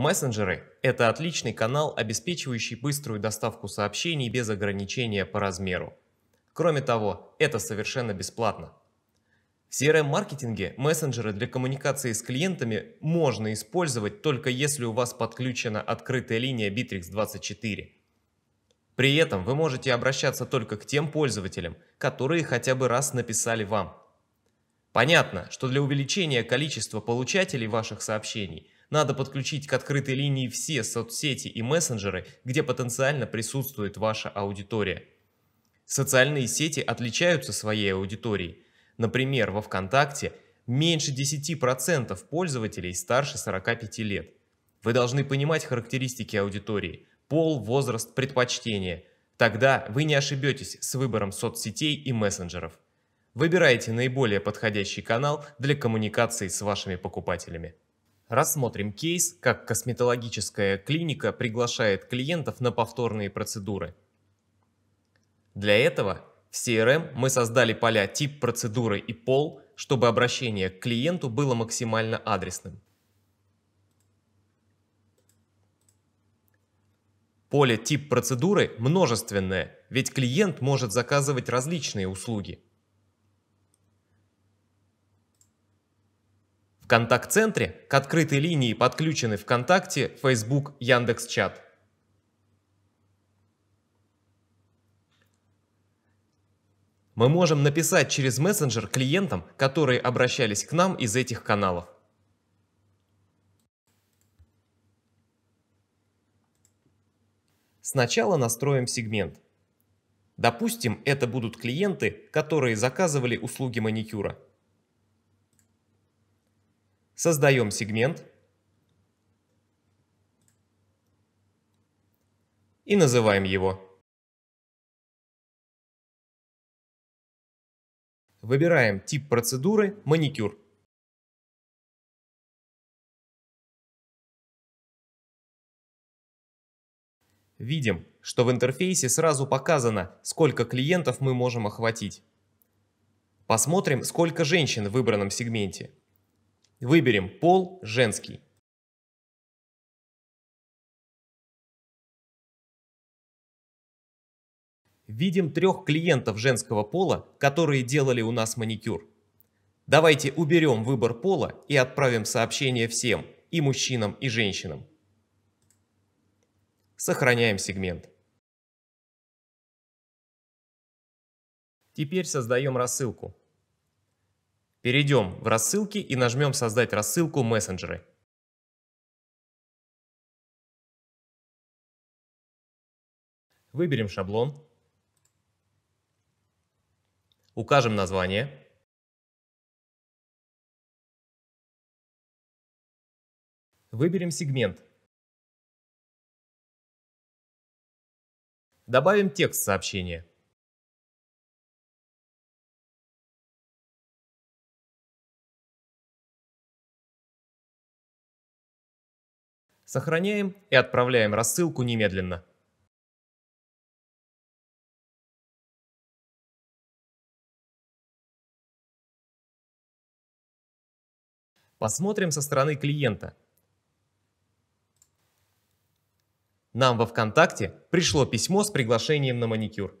Мессенджеры – это отличный канал, обеспечивающий быструю доставку сообщений без ограничения по размеру. Кроме того, это совершенно бесплатно. В CRM-маркетинге мессенджеры для коммуникации с клиентами можно использовать только если у вас подключена открытая линия Bittrex24. При этом вы можете обращаться только к тем пользователям, которые хотя бы раз написали вам. Понятно, что для увеличения количества получателей ваших сообщений – надо подключить к открытой линии все соцсети и мессенджеры, где потенциально присутствует ваша аудитория. Социальные сети отличаются своей аудиторией. Например, во ВКонтакте меньше 10% пользователей старше 45 лет. Вы должны понимать характеристики аудитории – пол, возраст, предпочтения. Тогда вы не ошибетесь с выбором соцсетей и мессенджеров. Выбирайте наиболее подходящий канал для коммуникации с вашими покупателями. Рассмотрим кейс, как косметологическая клиника приглашает клиентов на повторные процедуры. Для этого в CRM мы создали поля «Тип процедуры» и «Пол», чтобы обращение к клиенту было максимально адресным. Поле «Тип процедуры» множественное, ведь клиент может заказывать различные услуги – контакт-центре к открытой линии подключены ВКонтакте, Facebook, Яндекс.Чат. Мы можем написать через мессенджер клиентам, которые обращались к нам из этих каналов. Сначала настроим сегмент. Допустим, это будут клиенты, которые заказывали услуги маникюра. Создаем сегмент. И называем его. Выбираем тип процедуры «Маникюр». Видим, что в интерфейсе сразу показано, сколько клиентов мы можем охватить. Посмотрим, сколько женщин в выбранном сегменте. Выберем пол женский. Видим трех клиентов женского пола, которые делали у нас маникюр. Давайте уберем выбор пола и отправим сообщение всем, и мужчинам, и женщинам. Сохраняем сегмент. Теперь создаем рассылку. Перейдем в рассылки и нажмем «Создать рассылку мессенджеры». Выберем шаблон. Укажем название. Выберем сегмент. Добавим текст сообщения. Сохраняем и отправляем рассылку немедленно. Посмотрим со стороны клиента. Нам во ВКонтакте пришло письмо с приглашением на маникюр.